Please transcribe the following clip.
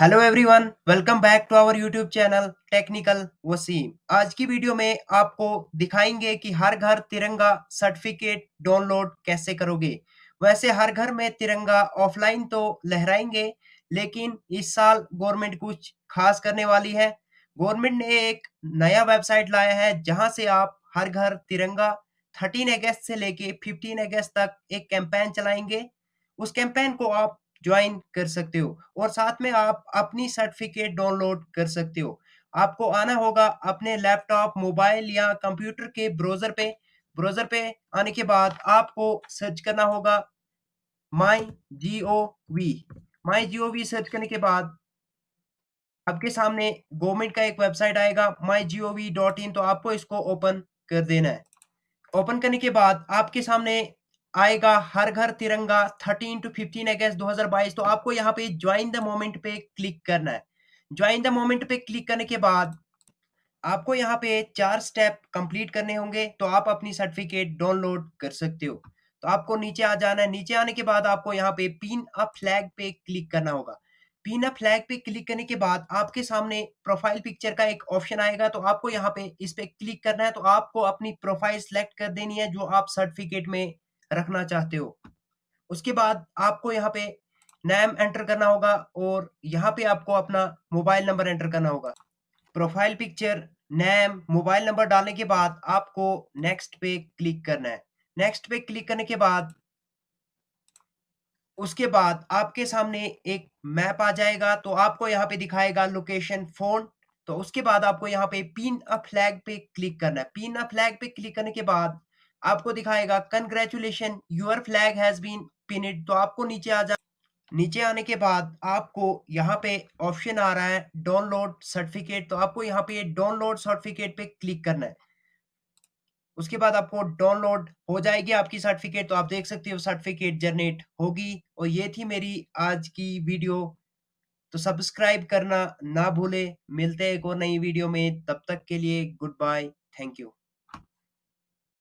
hello everyone welcome back to our YouTube channel technical Wasim आज की video में आपको दिखाएंगे कि हर घर तिरंगा सर्टिफिकेट डाउनलोड कैसे करोगे वैसे हर घर में तिरंगा ऑफलाइन तो लहराएंगे लेकिन इस साल गवर्नमेंट कुछ खास करने वाली है गवर्नमेंट ने एक नया वेबसाइट लाया है जहां से आप हर घर तिरंगा थर्टीन अगस्त से लेके फिफ्टीन अगस्त तक एक कैंपेन चलाएंगे उस कैंपेन को आप ज्वाइन कर सकते हो और साथ में आप अपनी सर्टिफिकेट डाउनलोड कर सकते हो आपको आना होगा अपने लैपटॉप मोबाइल या कंप्यूटर के ब्राउजर पे ब्राउजर पे आने के बाद आपको सर्च करना होगा my G O V my G O V search करने के बाद आपके सामने गवर्नमेंट का एक वेबसाइट आएगा माई G O V dot in तो आपको इसको ओपन कर देना है ओपन करने के बाद आपके सामने आएगा हर घर तिरंगा थर्टीन टू फिफ्टीन अगस्त 2022 तो आपको यहाँ पे ज्वाइन द मोमेंट पे क्लिक करना है ज्वाइन द मोमेंट पे क्लिक करने के बाद आपको यहाँ पे चार स्टेप कंप्लीट करने होंगे तो आप अपनी सर्टिफिकेट डाउनलोड कर सकते हो तो आपको नीचे आ जाना है नीचे आने के बाद आपको यहाँ पे पिन अ फ्लैग पे क्लिक करना होगा पिन अ फ्लैग पे क्लिक करने के बाद आपके सामने प्रोफाइल पिक्चर का एक ऑप्शन आएगा तो आपको यहाँ पे इस पे क्लिक करना है तो आपको अपनी प्रोफाइल सेलेक्ट कर देनी है जो आप सर्टिफिकेट में रखना चाहते हो उसके बाद आपको यहाँ पे नेम एंटर करना होगा और यहाँ पे आपको अपना मोबाइल नंबर एंटर करना होगा profile picture name mobile number डालने के बाद आपको नेक्स्ट पे क्लिक करना है नेक्स्ट पे क्लिक करने के बाद उसके बाद आपके सामने एक मैप आ जाएगा तो आपको यहाँ पे दिखाएगा लोकेशन फोन तो उसके बाद आपको यहाँ पे पिन अ फ्लैग पे क्लिक करना है पिन अ फ्लैग पे क्लिक करने के बाद आपको दिखाएगा congratulation your flag has been pinned तो आपको नीचे आ जा नीचे आने के बाद आपको यहाँ पे ऑप्शन आ रहा है डाउनलोड सर्टिफिकेट तो आपको यहाँ पे डाउनलोड सर्टिफिकेट पे क्लिक करना है उसके बाद आपको डाउनलोड हो जाएगी आपकी सर्टिफिकेट तो आप देख सकते हो सर्टिफिकेट जनरेट होगी और ये थी मेरी आज की वीडियो तो सब्सक्राइब करना ना भूले मिलते हैं एक और नई वीडियो में तब तक के लिए गुड बाय थैंक यू